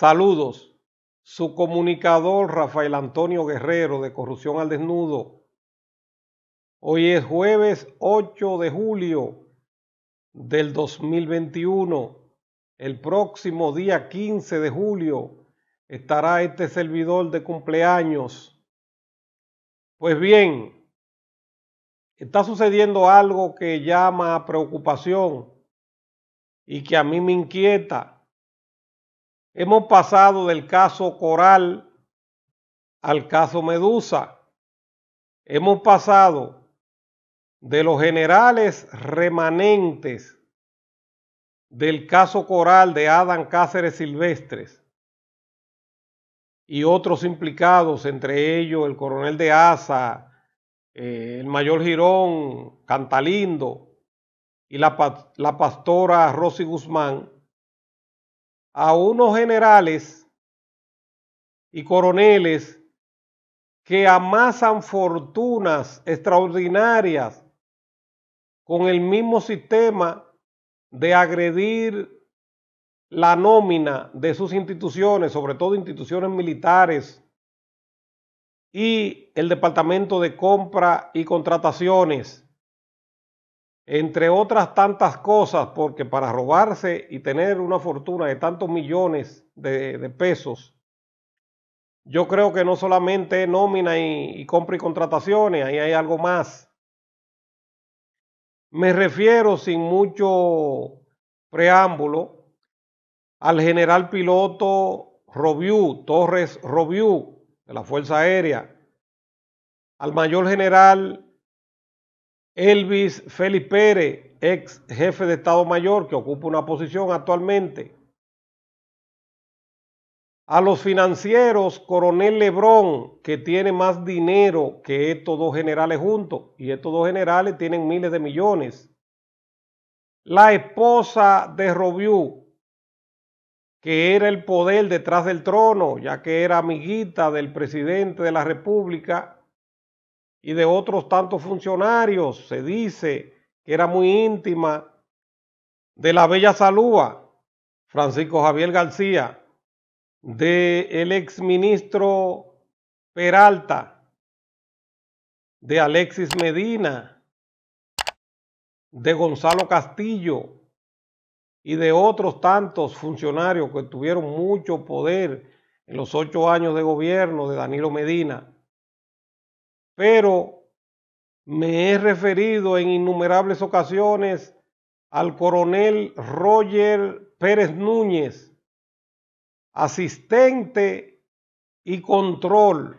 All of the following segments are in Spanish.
Saludos. Su comunicador Rafael Antonio Guerrero de Corrupción al Desnudo. Hoy es jueves 8 de julio del 2021. El próximo día 15 de julio estará este servidor de cumpleaños. Pues bien, está sucediendo algo que llama a preocupación y que a mí me inquieta Hemos pasado del caso Coral al caso Medusa. Hemos pasado de los generales remanentes del caso Coral de Adán Cáceres Silvestres y otros implicados, entre ellos el coronel de Asa, eh, el mayor Girón, Cantalindo y la, la pastora Rosy Guzmán a unos generales y coroneles que amasan fortunas extraordinarias con el mismo sistema de agredir la nómina de sus instituciones, sobre todo instituciones militares y el Departamento de Compra y Contrataciones entre otras tantas cosas, porque para robarse y tener una fortuna de tantos millones de, pesos, yo creo que no solamente nómina y, compra y contrataciones, ahí hay algo más. Me refiero sin mucho preámbulo al general piloto Robiu, Torres Robiu, de la Fuerza Aérea, al mayor general Elvis Felipe Pérez, ex jefe de Estado Mayor, que ocupa una posición actualmente. A los financieros, coronel Lebrón, que tiene más dinero que estos dos generales juntos, y estos dos generales tienen miles de millones. La esposa de Robiú, que era el poder detrás del trono, ya que era amiguita del presidente de la República y de otros tantos funcionarios, se dice que era muy íntima de la bella Salúa, Francisco Javier García, de el exministro Peralta, de Alexis Medina, de Gonzalo Castillo y de otros tantos funcionarios que tuvieron mucho poder en los ocho años de gobierno de Danilo Medina pero me he referido en innumerables ocasiones al coronel Roger Pérez Núñez, asistente y control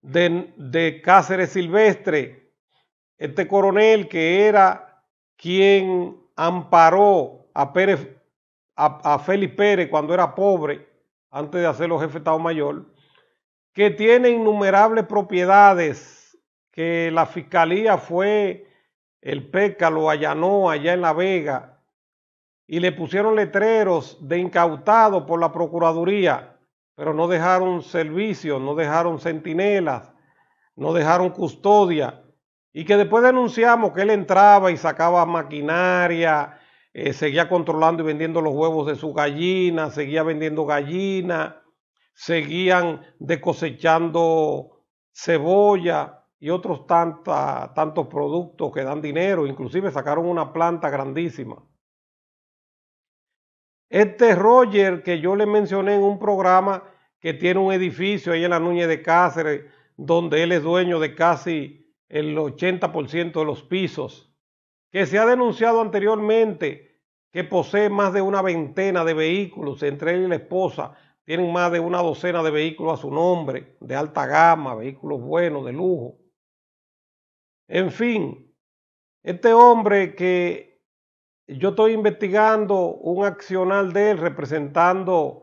de, Cáceres Silvestre, este coronel que era quien amparó a a Félix Pérez cuando era pobre, antes de hacerlo jefe de Estado Mayor, que tiene innumerables propiedades, que la fiscalía fue, el PECA lo allanó allá en La Vega y le pusieron letreros de incautado por la Procuraduría, pero no dejaron servicio, no dejaron centinelas, no dejaron custodia, y que después denunciamos que él entraba y sacaba maquinaria, eh, seguía controlando y vendiendo los huevos de su gallina, seguía vendiendo gallina, seguían decosechando cebolla y otros tantos productos que dan dinero, inclusive sacaron una planta grandísima. Este Roger que yo le mencioné en un programa que tiene un edificio ahí en la Núñez de Cáceres, donde él es dueño de casi el 80% de los pisos, que se ha denunciado anteriormente que posee más de una veintena de vehículos entre él y la esposa, tienen más de una docena de vehículos a su nombre, de alta gama, vehículos buenos, de lujo. En fin, este hombre que yo estoy investigando un accional de él representando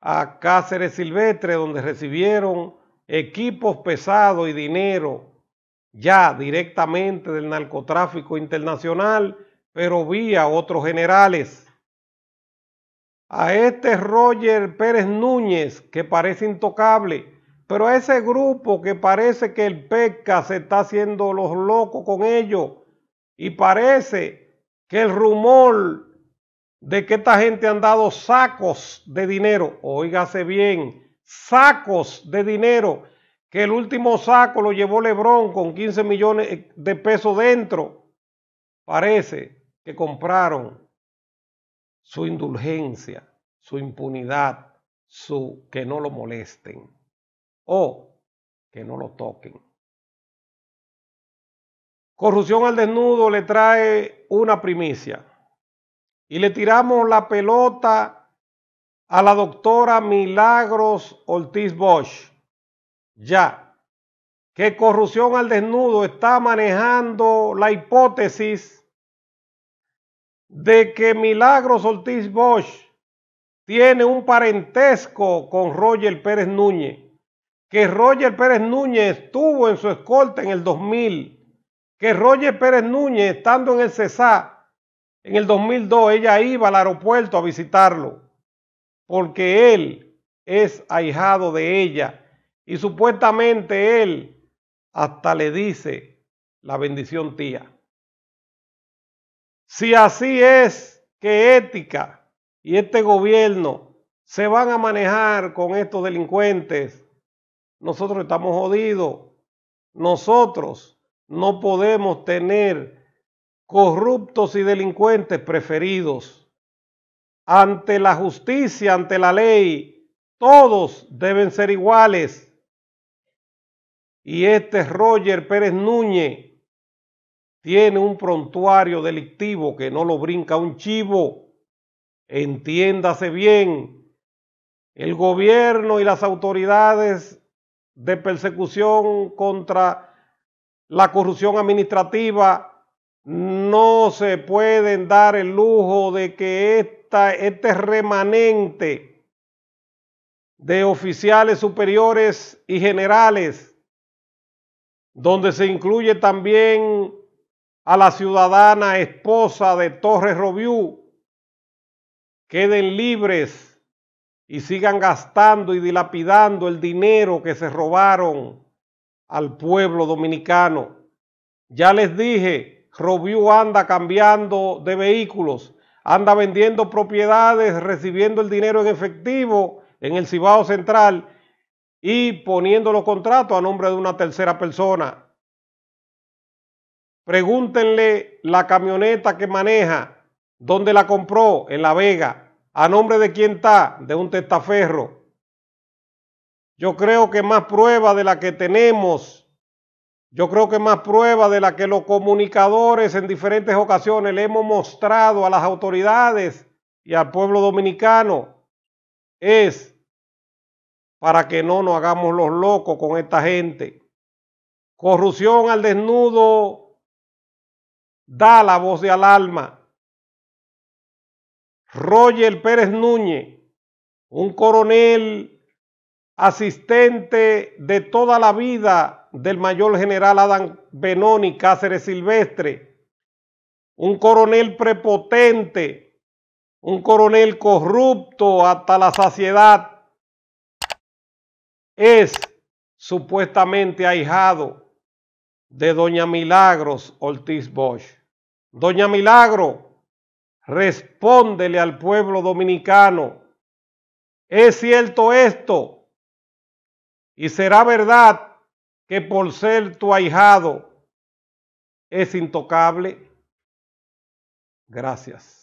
a Cáceres Silvestre, donde recibieron equipos pesados y dinero ya directamente del narcotráfico internacional, pero vía otros generales a este Roger Pérez Núñez que parece intocable, pero a ese grupo que parece que el PECA se está haciendo los locos con ellos y parece que el rumor de que esta gente han dado sacos de dinero, oígase bien, sacos de dinero, que el último saco lo llevó Lebrón con 15 millones de pesos dentro, parece que compraron su indulgencia, su impunidad, su que no lo molesten o que no lo toquen. Corrupción al desnudo le trae una primicia y le tiramos la pelota a la doctora Milagros Ortiz Bosch. Ya, que corrupción al desnudo está manejando la hipótesis de que Milagros Ortiz Bosch tiene un parentesco con Roger Pérez Núñez, que Roger Pérez Núñez estuvo en su escolta en el 2000, que Roger Pérez Núñez, estando en el CESA en el 2002, ella iba al aeropuerto a visitarlo, porque él es ahijado de ella y supuestamente él hasta le dice la bendición tía. Si así es que ética y este gobierno se van a manejar con estos delincuentes, nosotros estamos jodidos. Nosotros no podemos tener corruptos y delincuentes preferidos. Ante la justicia, ante la ley, todos deben ser iguales. Y este Roger Pérez Núñez tiene un prontuario delictivo que no lo brinca un chivo. Entiéndase bien, el gobierno y las autoridades de persecución contra la corrupción administrativa no se pueden dar el lujo de que esta, este remanente de oficiales superiores y generales, donde se incluye también a la ciudadana esposa de Torres Robiú queden libres y sigan gastando y dilapidando el dinero que se robaron al pueblo dominicano. Ya les dije, Robiú anda cambiando de vehículos, anda vendiendo propiedades, recibiendo el dinero en efectivo en el Cibao Central y poniendo los contratos a nombre de una tercera persona. Pregúntenle la camioneta que maneja, dónde la compró, en La Vega, a nombre de quién está, de un testaferro. Yo creo que más prueba de la que tenemos, yo creo que más prueba de la que los comunicadores en diferentes ocasiones le hemos mostrado a las autoridades y al pueblo dominicano es para que no nos hagamos los locos con esta gente. Corrupción al desnudo da la voz de alarma, Roger Pérez Núñez, un coronel asistente de toda la vida del mayor general Adán Benoni Cáceres Silvestre, un coronel prepotente, un coronel corrupto hasta la saciedad, es supuestamente ahijado de doña Milagros Ortiz Bosch. Doña Milagro, respóndele al pueblo dominicano. Es cierto esto y será verdad que por ser tu ahijado es intocable. Gracias.